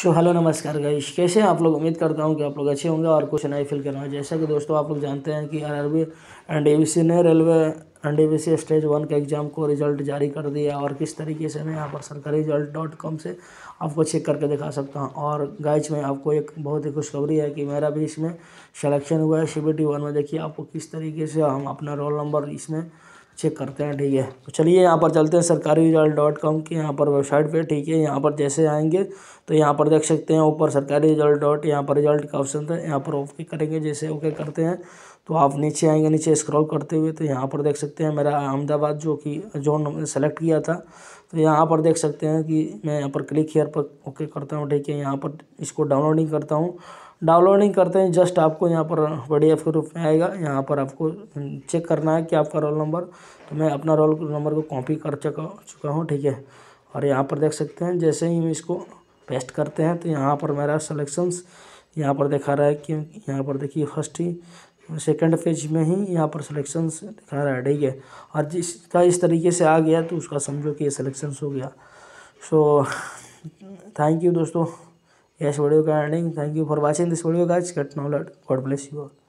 show hello नमस्कार guys कैसे आप लोग उम्मीद करता हूँ कि आप लोग अच्छे होंगे और कुछ नए फील करना जैसा कि दोस्तों आप लोग जानते हैं कि आरआरबी एंड एबीसी ने railway and ABC stage one के एग्ज़ाम को रिजल्ट जारी कर दिया और किस तरीके से मैं यहाँ पर सरकारी रिजल्ट डॉट कॉम से आपको चेक करके दिखा सकता हूँ और गाइज में आपको एक बहुत ही खुशखबरी है कि मेरा भी इसमें सलेक्शन हुआ है सी बी टी वन में देखिए आपको किस तरीके से हम अपना रोल नंबर इसमें चेक करते हैं ठीक है तो चलिए यहाँ पर चलते हैं सरकारी रिजल्ट डॉट कॉम की यहाँ पर वेबसाइट पे ठीक है यहाँ पर जैसे आएंगे तो यहाँ पर देख सकते हैं ऊपर सरकारी रिजल्ट डॉट यहाँ पर रिजल्ट का ऑप्शन था यहाँ पर ओके करेंगे जैसे ओके करते हैं तो आप नीचे आएंगे नीचे स्क्रॉल करते हुए तो यहाँ पर देख सकते हैं मेरा अहमदाबाद जो कि जो सेलेक्ट किया था तो यहाँ पर देख सकते हैं कि मैं यहाँ पर क्लिक हेयर पर ओके करता हूँ ठीक है यहाँ पर इसको डाउनलोडिंग करता हूँ डाउनलोडिंग करते हैं जस्ट आपको यहाँ पर पी के रूप में आएगा यहाँ पर आपको चेक करना है कि आपका रोल नंबर तो मैं अपना रोल नंबर को कॉपी कर चुका चुका हूँ ठीक है और यहाँ पर देख सकते हैं जैसे ही हम इसको पेस्ट करते हैं तो यहाँ पर मेरा सलेक्शंस यहाँ पर दिखा रहा है कि यहाँ पर देखिए फर्स्ट ही सेकंड पेज में ही यहाँ पर सिलेक्शन दिखा रहा है ठीक है और जिसका इस तरीके से आ गया तो उसका समझो कि ये सिलेक्शन हो गया सो थैंक यू दोस्तों यस वीडियो का ending thank you for watching this video guys cut no let God bless you all